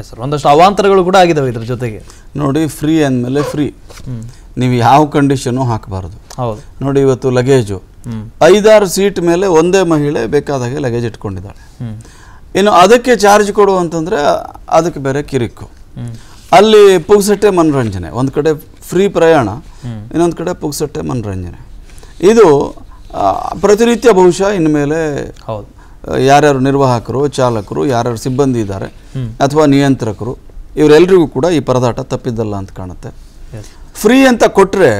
yes sir ಒಂದಷ್ಟು ಅವಾಂತರಗಳು ಕೂಡ ಆಗಿದಾವೆ ಇದ್ರ ಜೊತೆಗೆ ನೋಡಿ ಫ್ರೀ ಅಂದಮೇಲೆ ಫ್ರೀ ನೀವು ಯಾವ ಕಂಡೀಷನ್ನು ಹಾಕಬಾರದು ಹೌದು ನೋಡಿ ಇವತ್ತು ಲಗೇಜು ಐದಾರು ಸೀಟ್ ಮೇಲೆ ಒಂದೇ ಮಹಿಳೆ ಬೇಕಾದಾಗೆ ಲಗೇಜ್ ಇಟ್ಕೊಂಡಿದ್ದಾಳೆ ಇನ್ನು ಅದಕ್ಕೆ ಚಾರ್ಜ್ ಕೊಡು ಅಂತಂದರೆ ಅದಕ್ಕೆ ಬೇರೆ ಕಿರಿಕು ಅಲ್ಲಿ ಪುಗ್ಸಟ್ಟೆ ಮನರಂಜನೆ ಒಂದು ಕಡೆ ಫ್ರೀ ಪ್ರಯಾಣ ಇನ್ನೊಂದು ಕಡೆ ಪುಗ್ಸಟ್ಟೆ ಮನರಂಜನೆ ಇದು ಪ್ರತಿನಿತ್ಯ ಬಹುಶಃ ಇನ್ಮೇಲೆ ಹೌದು ಯಾರ್ಯಾರು ನಿರ್ವಾಹಕರು ಚಾಲಕರು ಯಾರ್ಯಾರು ಸಿಬ್ಬಂದಿ ಇದ್ದಾರೆ ಅಥವಾ ನಿಯಂತ್ರಕರು ಇವರೆಲ್ಲರಿಗೂ ಕೂಡ ಈ ಪರದಾಟ ತಪ್ಪಿದ್ದಲ್ಲ ಅಂತ ಕಾಣುತ್ತೆ ಫ್ರೀ ಅಂತ ಕೊಟ್ಟರೆ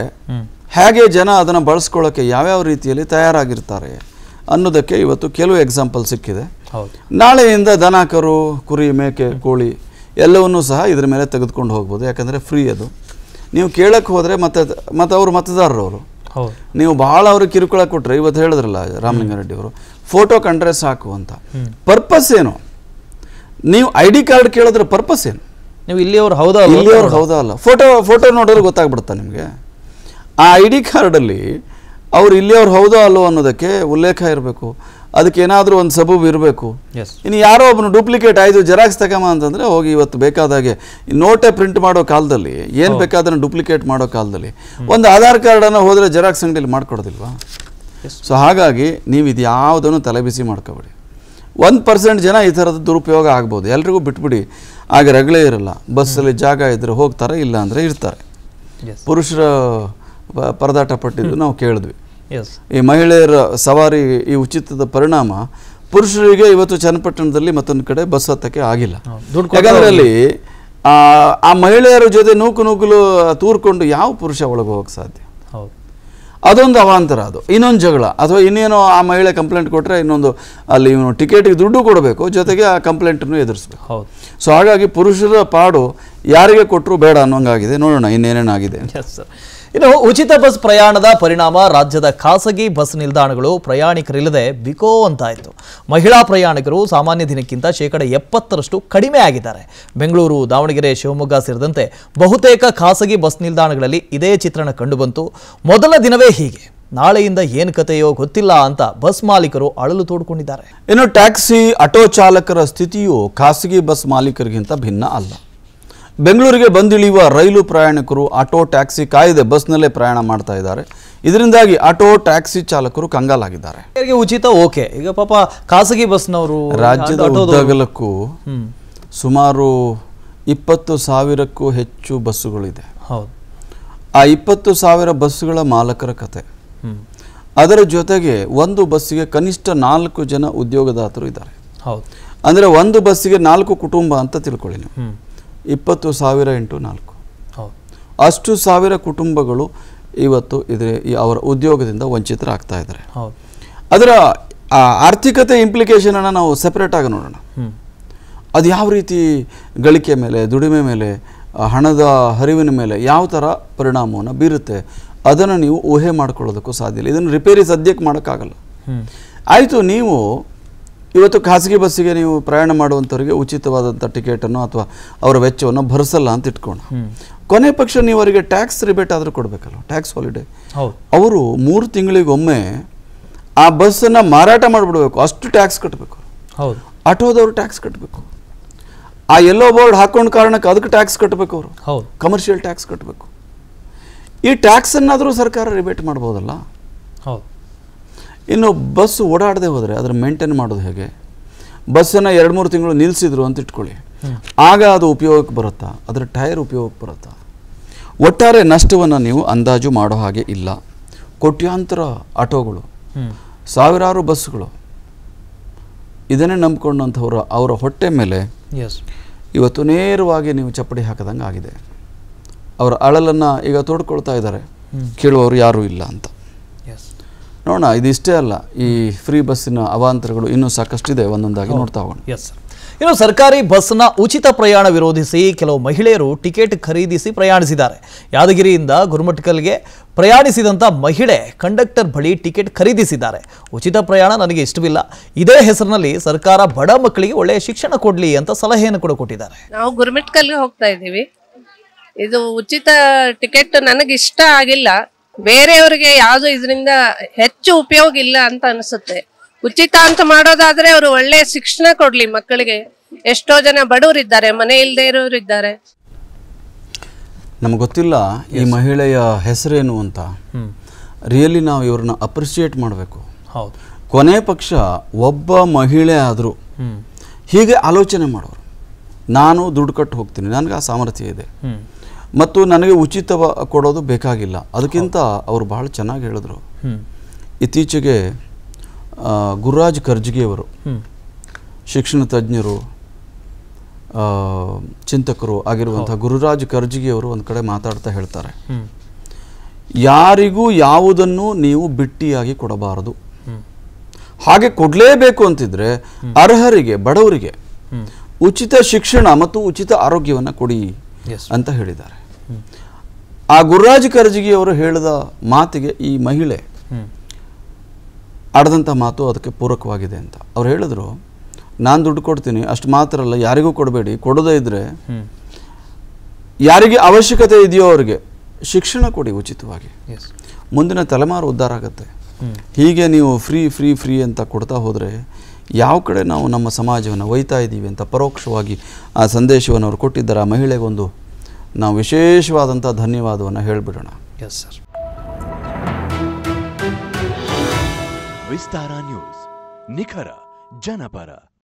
ಹೇಗೆ ಜನ ಅದನ್ನು ಬಳಸ್ಕೊಳ್ಳೋಕ್ಕೆ ಯಾವ್ಯಾವ ರೀತಿಯಲ್ಲಿ ತಯಾರಾಗಿರ್ತಾರೆ ಅನ್ನೋದಕ್ಕೆ ಇವತ್ತು ಕೆಲವು ಎಕ್ಸಾಂಪಲ್ ಸಿಕ್ಕಿದೆ ನಾಳೆಯಿಂದ ದನಕರು ಕುರಿ ಮೇಕೆ ಕೋಳಿ ಎಲ್ಲವನ್ನೂ ಸಹ ಇದ್ರ ಮೇಲೆ ತೆಗೆದುಕೊಂಡು ಹೋಗ್ಬೋದು ಯಾಕಂದರೆ ಫ್ರೀ ಅದು ನೀವು ಕೇಳಕ್ಕೆ ಹೋದರೆ ಮತ್ತೆ ಮತ್ತು ಅವರು ಮತದಾರರವರು ನೀವು ಭಾಳ ಅವರು ಕಿರುಕುಳ ಕೊಟ್ಟರೆ ಇವತ್ತು ಹೇಳಿದ್ರಲ್ಲ ರಾಮಲಿಂಗಾರೆಡ್ಡಿ ಅವರು ಫೋಟೋ ಕಂಡ್ರೆ ಸಾಕು ಅಂತ ಪರ್ಪಸ್ ಏನು ನೀವು ಐ ಡಿ ಕಾರ್ಡ್ ಕೇಳಿದ್ರೆ ಪರ್ಪಸ್ ಏನು ನೀವು ಇಲ್ಲಿಯವ್ರು ಹೌದಾ ಇಲ್ಲಿಯವ್ರು ಹೌದಾ ಅಲ್ಲ ಫೋಟೋ ಫೋಟೋ ನೋಡಿದ್ರೆ ಗೊತ್ತಾಗ್ಬಿಡುತ್ತಾ ನಿಮಗೆ ಆ ಐ ಡಿ ಕಾರ್ಡಲ್ಲಿ ಅವ್ರು ಇಲ್ಲಿಯವ್ರು ಹೌದಾ ಅಲ್ಲೋ ಅನ್ನೋದಕ್ಕೆ ಉಲ್ಲೇಖ ಇರಬೇಕು ಅದಕ್ಕೆ ಏನಾದರೂ ಒಂದು ಸಬೂಬ್ ಇರಬೇಕು ಇನ್ನು ಯಾರೋ ಒಬ್ಬನು ಡೂಪ್ಲಿಕೇಟ್ ಆಯಿತು ಜೆರಾಕ್ಸ್ ತಗಮ್ಮ ಅಂತಂದರೆ ಹೋಗಿ ಇವತ್ತು ಬೇಕಾದಾಗೆ ನೋಟೆ ಪ್ರಿಂಟ್ ಮಾಡೋ ಕಾಲದಲ್ಲಿ ಏನು ಬೇಕಾದ್ರೆ ಡೂಪ್ಲಿಕೇಟ್ ಮಾಡೋ ಕಾಲದಲ್ಲಿ ಒಂದು ಆಧಾರ್ ಕಾರ್ಡನ್ನು ಹೋದರೆ ಜೆರಾಕ್ಸ್ ಅಂಗಡಿಯಲ್ಲಿ ಮಾಡ್ಕೊಡೋದಿಲ್ವಾ ಸೊ ಹಾಗಾಗಿ ನೀವು ಇದು ಯಾವುದನ್ನು ತಲೆಬಿಸಿ ಮಾಡ್ಕೋಬೇಡಿ ಒಂದು ಪರ್ಸೆಂಟ್ ಜನ ಈ ಥರದ ದುರುಪಯೋಗ ಆಗ್ಬೋದು ಎಲ್ರಿಗೂ ಬಿಟ್ಬಿಡಿ ಆಗ ರಗಳೇ ಇರಲ್ಲ ಬಸ್ಸಲ್ಲಿ ಜಾಗ ಇದ್ದರೆ ಹೋಗ್ತಾರೆ ಇಲ್ಲ ಅಂದರೆ ಇರ್ತಾರೆ ಪುರುಷರ ಪರದಾಟ ಪಟ್ಟಿದ್ದು ನಾವು ಕೇಳಿದ್ವಿ ಈ ಮಹಿಳೆಯರ ಸವಾರಿ ಈ ಉಚಿತದ ಪರಿಣಾಮ ಪುರುಷರಿಗೆ ಇವತ್ತು ಚನ್ನಪಟ್ಟಣದಲ್ಲಿ ಮತ್ತೊಂದು ಕಡೆ ಬಸ್ ಹತ್ತಕ್ಕೆ ಆಗಿಲ್ಲ ಯಾಕಂದ್ರೆ ಅಲ್ಲಿ ಆ ಮಹಿಳೆಯರ ಜೊತೆ ನೂಕು ನೂಕಲು ತೂರ್ಕೊಂಡು ಯಾವ ಪುರುಷ ಒಳಗೆ ಹೋಗಕ್ಕೆ ಸಾಧ್ಯ ಹೌದು ಅದೊಂದು ಅವಾಂತರ ಅದು ಇನ್ನೊಂದು ಜಗಳ ಅಥವಾ ಇನ್ನೇನೋ ಆ ಮಹಿಳೆ ಕಂಪ್ಲೇಂಟ್ ಕೊಟ್ಟರೆ ಇನ್ನೊಂದು ಅಲ್ಲಿ ಇವನು ಟಿಕೆಟಿಗೆ ದುಡ್ಡು ಕೊಡಬೇಕು ಜೊತೆಗೆ ಆ ಕಂಪ್ಲೇಂಟನ್ನು ಎದುರಿಸ್ಬೇಕು ಹೌದು ಸೊ ಹಾಗಾಗಿ ಪುರುಷರ ಪಾಡು ಯಾರಿಗೆ ಕೊಟ್ಟರು ಬೇಡ ಅನ್ನೋಂಗಾಗಿದೆ ನೋಡೋಣ ಇನ್ನೇನೇನಾಗಿದೆ ಎಸ್ ಸರ್ ಇನ್ನು ಉಚಿತ ಬಸ್ ಪ್ರಯಾಣದ ಪರಿಣಾಮ ರಾಜ್ಯದ ಖಾಸಗಿ ಬಸ್ ನಿಲ್ದಾಣಗಳು ಪ್ರಯಾಣಿಕರಿಲ್ಲದೆ ಬಿಕೋ ಅಂತಾಯಿತು ಮಹಿಳಾ ಪ್ರಯಾಣಿಕರು ಸಾಮಾನ್ಯ ದಿನಕ್ಕಿಂತ ಶೇಕಡ ಎಪ್ಪತ್ತರಷ್ಟು ಕಡಿಮೆ ಆಗಿದ್ದಾರೆ ಬೆಂಗಳೂರು ದಾವಣಗೆರೆ ಶಿವಮೊಗ್ಗ ಸೇರಿದಂತೆ ಬಹುತೇಕ ಖಾಸಗಿ ಬಸ್ ನಿಲ್ದಾಣಗಳಲ್ಲಿ ಇದೇ ಚಿತ್ರಣ ಕಂಡುಬಂತು ಮೊದಲ ದಿನವೇ ಹೀಗೆ ನಾಳೆಯಿಂದ ಏನು ಕಥೆಯೋ ಗೊತ್ತಿಲ್ಲ ಅಂತ ಬಸ್ ಮಾಲೀಕರು ಅಳಲು ತೋಡಿಕೊಂಡಿದ್ದಾರೆ ಇನ್ನು ಟ್ಯಾಕ್ಸಿ ಆಟೋ ಚಾಲಕರ ಸ್ಥಿತಿಯು ಖಾಸಗಿ ಬಸ್ ಮಾಲೀಕರಿಗಿಂತ ಭಿನ್ನ ಅಲ್ಲ ಬೆಂಗಳೂರಿಗೆ ಬಂದಿಳಿಯುವ ರೈಲು ಪ್ರಯಾಣಿಕರು ಆಟೋ ಟ್ಯಾಕ್ಸಿ ಕಾಯ್ದೆ ಬಸ್ನಲ್ಲೇ ಪ್ರಯಾಣ ಮಾಡ್ತಾ ಇದ್ದಾರೆ ಇದರಿಂದಾಗಿ ಆಟೋ ಟ್ಯಾಕ್ಸಿ ಚಾಲಕರು ಕಂಗಾಲಾಗಿದ್ದಾರೆ ಉಚಿತ ಓಕೆ ಈಗ ಪಾಪ ಖಾಸಗಿ ಬಸ್ನವರು ರಾಜ್ಯದ ಉದ್ದಗಲಕ್ಕೂ ಸುಮಾರು ಇಪ್ಪತ್ತು ಸಾವಿರಕ್ಕೂ ಹೆಚ್ಚು ಬಸ್ಸುಗಳಿದೆ ಹೌದು ಆ ಇಪ್ಪತ್ತು ಸಾವಿರ ಬಸ್ಸುಗಳ ಮಾಲಕರ ಕತೆ ಅದರ ಜೊತೆಗೆ ಒಂದು ಬಸ್ಸಿಗೆ ಕನಿಷ್ಠ ನಾಲ್ಕು ಜನ ಉದ್ಯೋಗದಾತರು ಇದ್ದಾರೆ ಹೌದು ಅಂದರೆ ಒಂದು ಬಸ್ಸಿಗೆ ನಾಲ್ಕು ಕುಟುಂಬ ಅಂತ ತಿಳ್ಕೊಳ್ಳಿ ನೀವು ಇಪ್ಪತ್ತು ಸಾವಿರ ಇಂಟು ನಾಲ್ಕು ಅಷ್ಟು ಸಾವಿರ ಕುಟುಂಬಗಳು ಇವತ್ತು ಇದ್ರ ಅವರ ಉದ್ಯೋಗದಿಂದ ವಂಚಿತರಾಗ್ತಾ ಇದ್ದಾರೆ ಅದರ ಆರ್ಥಿಕತೆ ಇಂಪ್ಲಿಕೇಷನನ್ನು ನಾವು ಸೆಪ್ರೇಟಾಗಿ ನೋಡೋಣ ಅದು ಯಾವ ರೀತಿ ಗಳಿಕೆ ಮೇಲೆ ದುಡಿಮೆ ಮೇಲೆ ಹಣದ ಹರಿವಿನ ಮೇಲೆ ಯಾವ ಥರ ಪರಿಣಾಮವನ್ನು ಬೀರುತ್ತೆ ಅದನ್ನು ನೀವು ಊಹೆ ಮಾಡ್ಕೊಳ್ಳೋದಕ್ಕೂ ಸಾಧ್ಯ ಇಲ್ಲ ಇದನ್ನು ರಿಪೇರಿ ಸದ್ಯಕ್ಕೆ ಮಾಡೋಕ್ಕಾಗಲ್ಲ ಆಯಿತು ನೀವು ಇವತ್ತು ಖಾಸಗಿ ಬಸ್ಸಿಗೆ ನೀವು ಪ್ರಯಾಣ ಮಾಡುವಂಥವ್ರಿಗೆ ಉಚಿತವಾದಂಥ ಟಿಕೆಟನ್ನು ಅಥವಾ ಅವರ ವೆಚ್ಚವನ್ನು ಭರಿಸಲ್ಲ ಅಂತ ಇಟ್ಕೊಂಡು ಕೊನೆ ಪಕ್ಷ ನೀವು ಅವರಿಗೆ ಟ್ಯಾಕ್ಸ್ ರಿಬೇಟ್ ಆದರೂ ಕೊಡಬೇಕಲ್ಲ ಟ್ಯಾಕ್ಸ್ ಹಾಲಿಡೇ ಅವರು ಮೂರು ತಿಂಗಳಿಗೊಮ್ಮೆ ಆ ಬಸ್ಸನ್ನು ಮಾರಾಟ ಮಾಡಿಬಿಡಬೇಕು ಅಷ್ಟು ಟ್ಯಾಕ್ಸ್ ಕಟ್ಟಬೇಕು ಹೌದು ಆಟೋದವರು ಟ್ಯಾಕ್ಸ್ ಕಟ್ಟಬೇಕು ಆ ಎಲ್ಲೋ ಬೋರ್ಡ್ ಹಾಕೊಂಡು ಕಾರಣಕ್ಕೆ ಅದಕ್ಕೆ ಟ್ಯಾಕ್ಸ್ ಕಟ್ಟಬೇಕು ಅವರು ಕಮರ್ಷಿಯಲ್ ಟ್ಯಾಕ್ಸ್ ಕಟ್ಟಬೇಕು ಈ ಟ್ಯಾಕ್ಸನ್ನಾದರೂ ಸರ್ಕಾರ ರಿಬೇಟ್ ಮಾಡ್ಬೋದಲ್ಲ ಇನ್ನು ಬಸ್ ಓಡಾಡದೆ ಹೋದರೆ ಅದರ ಮೇಂಟೈನ್ ಮಾಡೋದು ಹೇಗೆ ಬಸ್ಸನ್ನು ಎರಡು ಮೂರು ತಿಂಗಳು ನಿಲ್ಲಿಸಿದ್ರು ಅಂತ ಇಟ್ಕೊಳ್ಳಿ ಆಗ ಅದು ಉಪಯೋಗಕ್ಕೆ ಬರುತ್ತಾ ಅದರ ಟೈರ್ ಉಪಯೋಗಕ್ಕೆ ಬರುತ್ತಾ ಒಟ್ಟಾರೆ ನಷ್ಟವನ್ನು ನೀವು ಅಂದಾಜು ಮಾಡೋ ಹಾಗೆ ಇಲ್ಲ ಕೋಟ್ಯಾಂತರ ಆಟೋಗಳು ಸಾವಿರಾರು ಬಸ್ಗಳು ಇದನ್ನೇ ನಂಬ್ಕೊಂಡಂಥವ್ರ ಅವರ ಹೊಟ್ಟೆ ಮೇಲೆ ಇವತ್ತು ನೇರವಾಗಿ ನೀವು ಚಪ್ಪಡಿ ಹಾಕದಂಗೆ ಆಗಿದೆ ಅವರ ಅಳಲನ್ನು ಈಗ ತೋಡ್ಕೊಳ್ತಾ ಇದ್ದಾರೆ ಕೇಳುವವರು ಯಾರೂ ಇಲ್ಲ ಅಂತ ನೋಡೋಣ ಇಷ್ಟೇ ಅಲ್ಲ ಈ ಫ್ರೀ ಬಸ್ಸಿನ ಅವಾಂತರಗಳು ಇನ್ನೂ ಇದೆ ಒಂದೊಂದಾಗಿ ನೋಡ್ತಾ ಹೋಗೋಣ ಎಸ್ ಇನ್ನು ಸರ್ಕಾರಿ ಬಸ್ನ ಉಚಿತ ಪ್ರಯಾಣ ವಿರೋಧಿಸಿ ಕೆಲವು ಮಹಿಳೆಯರು ಟಿಕೆಟ್ ಖರೀದಿಸಿ ಪ್ರಯಾಣಿಸಿದ್ದಾರೆ ಯಾದಗಿರಿಯಿಂದ ಗುರುಮಠಕಲ್ಗೆ ಪ್ರಯಾಣಿಸಿದಂಥ ಮಹಿಳೆ ಕಂಡಕ್ಟರ್ ಬಳಿ ಟಿಕೆಟ್ ಖರೀದಿಸಿದ್ದಾರೆ ಉಚಿತ ಪ್ರಯಾಣ ನನಗೆ ಇಷ್ಟವಿಲ್ಲ ಇದೇ ಹೆಸರಿನಲ್ಲಿ ಸರ್ಕಾರ ಬಡ ಮಕ್ಕಳಿಗೆ ಒಳ್ಳೆಯ ಶಿಕ್ಷಣ ಕೊಡಲಿ ಅಂತ ಸಲಹೆಯನ್ನು ಕೂಡ ಕೊಟ್ಟಿದ್ದಾರೆ ನಾವು ಗುರುಮಠಕಲ್ಗೆ ಹೋಗ್ತಾ ಇದ್ದೀವಿ ಇದು ಉಚಿತ ಟಿಕೆಟ್ ನನಗೆ ಇಷ್ಟ ಆಗಿಲ್ಲ ಬೇರೆಯವ್ರಿಗೆ ಯಾವ್ದು ಇದರಿಂದ ಹೆಚ್ಚು ಉಪಯೋಗ ಇಲ್ಲ ಅಂತ ಅನಿಸುತ್ತೆ ಉಚಿತ ಅಂತ ಮಾಡೋದಾದ್ರೆ ಅವರು ಒಳ್ಳೆ ಶಿಕ್ಷಣ ಕೊಡ್ಲಿ ಮಕ್ಕಳಿಗೆ ಎಷ್ಟೋ ಜನ ಬಡವರಿದ್ದಾರೆ ಮನೆ ಇಲ್ಲದೆ ಇರೋರು ಇದ್ದಾರೆ ನಮ್ಗೆ ಗೊತ್ತಿಲ್ಲ ಈ ಮಹಿಳೆಯ ಹೆಸರೇನು ಅಂತ ರಿಯಲಿ ನಾವು ಇವ್ರನ್ನ ಅಪ್ರಿಶಿಯೇಟ್ ಮಾಡಬೇಕು ಕೊನೆ ಪಕ್ಷ ಒಬ್ಬ ಮಹಿಳೆ ಆದರೂ ಹೀಗೆ ಆಲೋಚನೆ ಮಾಡೋರು ನಾನು ದುಡ್ಡು ಕಟ್ಟು ಹೋಗ್ತೀನಿ ನನಗೆ ಆ ಸಾಮರ್ಥ್ಯ ಇದೆ ಮತ್ತು ನನಗೆ ಉಚಿತ ಕೊಡೋದು ಬೇಕಾಗಿಲ್ಲ ಅದಕ್ಕಿಂತ ಅವರು ಭಾಳ ಚೆನ್ನಾಗಿ ಹೇಳಿದ್ರು ಇತ್ತೀಚೆಗೆ ಗುರುರಾಜ್ ಖರ್ಜಿಗೆಯವರು ಶಿಕ್ಷಣ ತಜ್ಞರು ಚಿಂತಕರು ಆಗಿರುವಂಥ ಗುರುರಾಜ್ ಕರ್ಜಿಗೆಯವರು ಒಂದು ಕಡೆ ಮಾತಾಡ್ತಾ ಹೇಳ್ತಾರೆ ಯಾರಿಗೂ ಯಾವುದನ್ನು ನೀವು ಬಿಟ್ಟಿಯಾಗಿ ಕೊಡಬಾರದು ಹಾಗೆ ಕೊಡಲೇಬೇಕು ಅಂತಿದ್ರೆ ಅರ್ಹರಿಗೆ ಬಡವರಿಗೆ ಉಚಿತ ಶಿಕ್ಷಣ ಮತ್ತು ಉಚಿತ ಆರೋಗ್ಯವನ್ನು ಕೊಡಿ ಅಂತ ಹೇಳಿದ್ದಾರೆ ಆ ಗುರುರಾಜ ಅವರು ಹೇಳಿದ ಮಾತಿಗೆ ಈ ಮಹಿಳೆ ಆಡದಂಥ ಮಾತು ಅದಕ್ಕೆ ಪೂರಕವಾಗಿದೆ ಅಂತ ಅವ್ರು ಹೇಳಿದ್ರು ನಾನು ದುಡ್ಡು ಕೊಡ್ತೀನಿ ಅಷ್ಟು ಮಾತ್ರ ಅಲ್ಲ ಯಾರಿಗೂ ಕೊಡಬೇಡಿ ಕೊಡೋದೇ ಇದ್ರೆ ಯಾರಿಗೆ ಅವಶ್ಯಕತೆ ಇದೆಯೋ ಅವರಿಗೆ ಶಿಕ್ಷಣ ಕೊಡಿ ಉಚಿತವಾಗಿ ಮುಂದಿನ ತಲೆಮಾರು ಉದ್ಧಾರ ಆಗುತ್ತೆ ಹೀಗೆ ನೀವು ಫ್ರೀ ಫ್ರೀ ಫ್ರೀ ಅಂತ ಕೊಡ್ತಾ ಹೋದರೆ ಯಾವ ಕಡೆ ನಾವು ನಮ್ಮ ಸಮಾಜವನ್ನು ಒಯ್ತಾ ಇದ್ದೀವಿ ಅಂತ ಪರೋಕ್ಷವಾಗಿ ಆ ಸಂದೇಶವನ್ನು ಅವರು ಕೊಟ್ಟಿದ್ದಾರೆ ಆ ಮಹಿಳೆಗೊಂದು ನಾವು ವಿಶೇಷವಾದಂಥ ಧನ್ಯವಾದವನ್ನು ಹೇಳಿಬಿಡೋಣ ಎಸ್ ಸರ್ ವಿಸ್ತಾರ ನ್ಯೂಸ್ ನಿಖರ ಜನಪರ